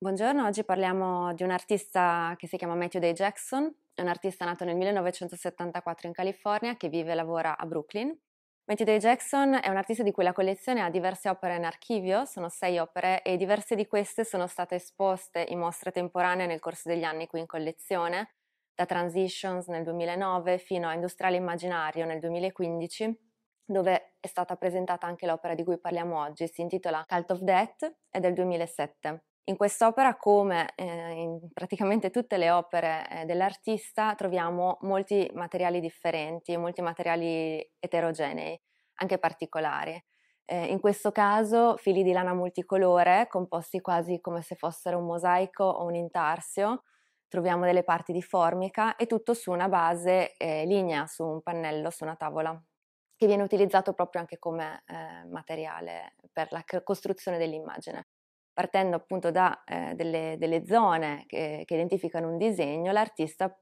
Buongiorno, oggi parliamo di un artista che si chiama Matthew Day Jackson, è un artista nato nel 1974 in California che vive e lavora a Brooklyn. Matthew Day Jackson è un artista di cui la collezione ha diverse opere in archivio, sono sei opere e diverse di queste sono state esposte in mostre temporanee nel corso degli anni qui in collezione, da Transitions nel 2009 fino a Industriale Immaginario nel 2015 dove è stata presentata anche l'opera di cui parliamo oggi, si intitola Cult of Death, è del 2007. In quest'opera, come eh, in praticamente tutte le opere eh, dell'artista, troviamo molti materiali differenti, molti materiali eterogenei, anche particolari. Eh, in questo caso fili di lana multicolore, composti quasi come se fossero un mosaico o un intarsio, troviamo delle parti di formica e tutto su una base eh, lignea, su un pannello, su una tavola, che viene utilizzato proprio anche come eh, materiale per la costruzione dell'immagine partendo appunto da eh, delle, delle, zone che, che identificano un disegno, l'artista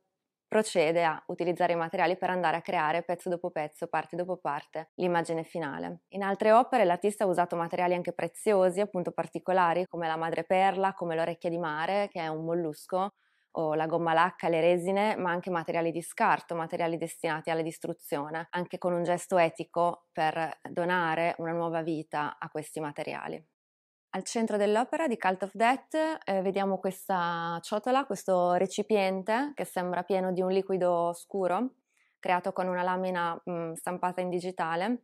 procede a utilizzare i materiali per andare a creare pezzo dopo pezzo, parte dopo parte, l'immagine finale. In altre opere l'artista ha usato materiali anche preziosi, appunto particolari, come la madreperla, come l'orecchia di mare, che è un mollusco, o la gomma lacca, le resine, ma anche materiali di scarto, materiali destinati alla distruzione, anche con un gesto etico per donare una nuova vita a questi materiali. Al centro dell'opera di Cult of Death eh, vediamo questa ciotola, questo recipiente che sembra pieno di un liquido scuro creato con una lamina mh, mm, stampata in digitale.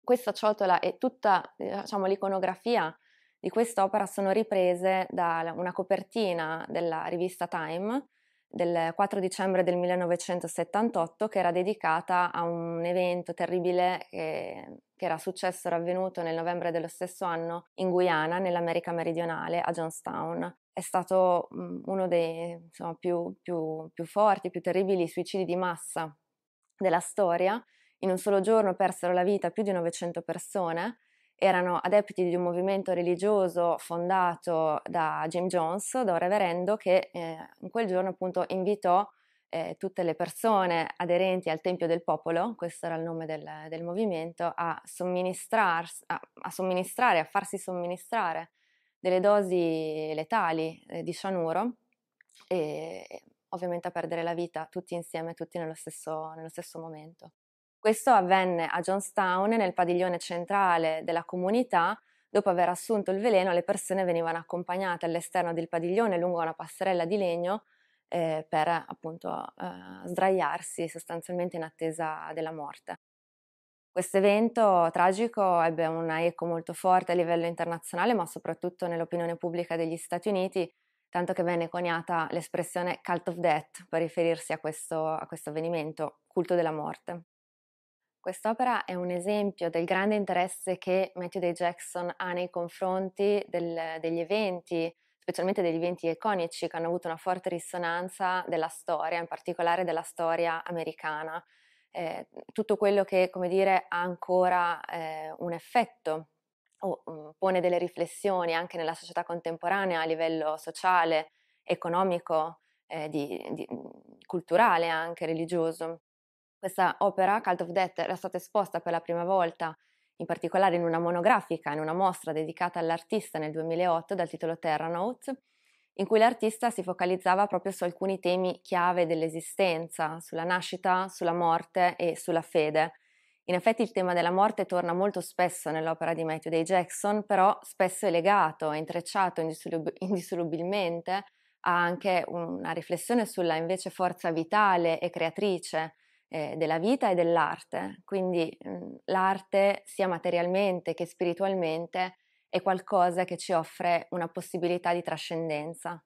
Questa ciotola e tutta eh, diciamo, l'iconografia di quest'opera sono riprese da una copertina della rivista Time del 4 dicembre del 1978 che era dedicata a un evento terribile che, che era successo, era avvenuto nel novembre dello stesso anno in Guyana, nell'America meridionale, a Johnstown. È stato mm, uno dei insomma, più, più, più forti, più terribili suicidi di massa della storia. In un solo giorno persero la vita più di 900 persone erano adepti di un movimento religioso fondato da Jim Jones, da un reverendo che eh, in quel giorno appunto invitò eh, tutte le persone aderenti al Tempio del Popolo, questo era il nome del, del movimento, a, a, a, somministrare, a farsi somministrare delle dosi letali eh, di cianuro e ovviamente a perdere la vita tutti insieme, tutti nello stesso, nello stesso momento. Questo avvenne a Johnstown nel padiglione centrale della comunità. Dopo aver assunto il veleno, le persone venivano accompagnate all'esterno del padiglione lungo una passerella di legno eh, per appunto eh, sdraiarsi sostanzialmente in attesa della morte. Questo evento tragico ebbe una eco molto forte a livello internazionale, ma soprattutto nell'opinione pubblica degli Stati Uniti, tanto che venne coniata l'espressione cult of death per riferirsi a questo, a questo avvenimento, culto della morte. Quest'opera è un esempio del grande interesse che Matthew Day Jackson ha nei confronti del, degli eventi, specialmente degli eventi iconici che hanno avuto una forte risonanza della storia, in particolare della storia americana. Eh, tutto quello che, come dire, ha ancora eh, un effetto o um, pone delle riflessioni anche nella società contemporanea a livello sociale, economico, eh, di, di, mm, culturale anche religioso. Questa opera, Cult of Death, era stata esposta per la prima volta, in particolare in una monografica, in una mostra dedicata all'artista nel 2008 dal titolo Terra Note, in cui l'artista si focalizzava proprio su alcuni temi chiave dell'esistenza, sulla nascita, sulla morte e sulla fede. In effetti il tema della morte torna molto spesso nell'opera di Matthew Day Jackson, però spesso è legato, è intrecciato indissolub- indissolubilmente a anche una riflessione sulla invece forza vitale e creatrice eh, della vita e dell'arte, quindi mh, mhmm, l'arte sia materialmente che spiritualmente è qualcosa che ci offre una possibilità di trascendenza.